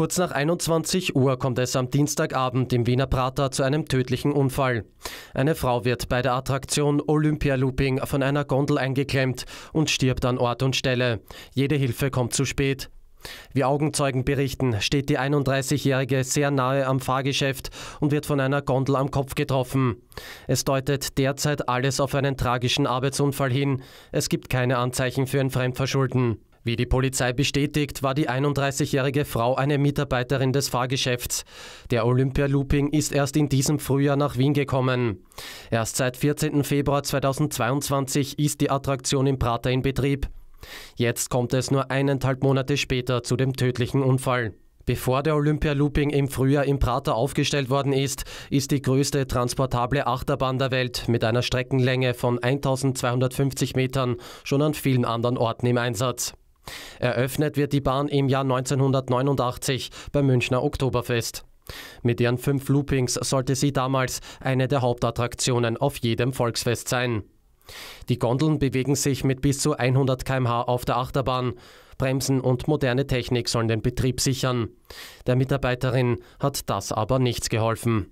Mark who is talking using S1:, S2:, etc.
S1: Kurz nach 21 Uhr kommt es am Dienstagabend im Wiener Prater zu einem tödlichen Unfall. Eine Frau wird bei der Attraktion Olympia Looping von einer Gondel eingeklemmt und stirbt an Ort und Stelle. Jede Hilfe kommt zu spät. Wie Augenzeugen berichten, steht die 31-Jährige sehr nahe am Fahrgeschäft und wird von einer Gondel am Kopf getroffen. Es deutet derzeit alles auf einen tragischen Arbeitsunfall hin. Es gibt keine Anzeichen für ein Fremdverschulden. Wie die Polizei bestätigt, war die 31-jährige Frau eine Mitarbeiterin des Fahrgeschäfts. Der Olympia Looping ist erst in diesem Frühjahr nach Wien gekommen. Erst seit 14. Februar 2022 ist die Attraktion im Prater in Betrieb. Jetzt kommt es nur eineinhalb Monate später zu dem tödlichen Unfall. Bevor der Olympia Looping im Frühjahr im Prater aufgestellt worden ist, ist die größte transportable Achterbahn der Welt mit einer Streckenlänge von 1250 Metern schon an vielen anderen Orten im Einsatz. Eröffnet wird die Bahn im Jahr 1989 beim Münchner Oktoberfest. Mit ihren fünf Loopings sollte sie damals eine der Hauptattraktionen auf jedem Volksfest sein. Die Gondeln bewegen sich mit bis zu 100 km/h auf der Achterbahn. Bremsen und moderne Technik sollen den Betrieb sichern. Der Mitarbeiterin hat das aber nichts geholfen.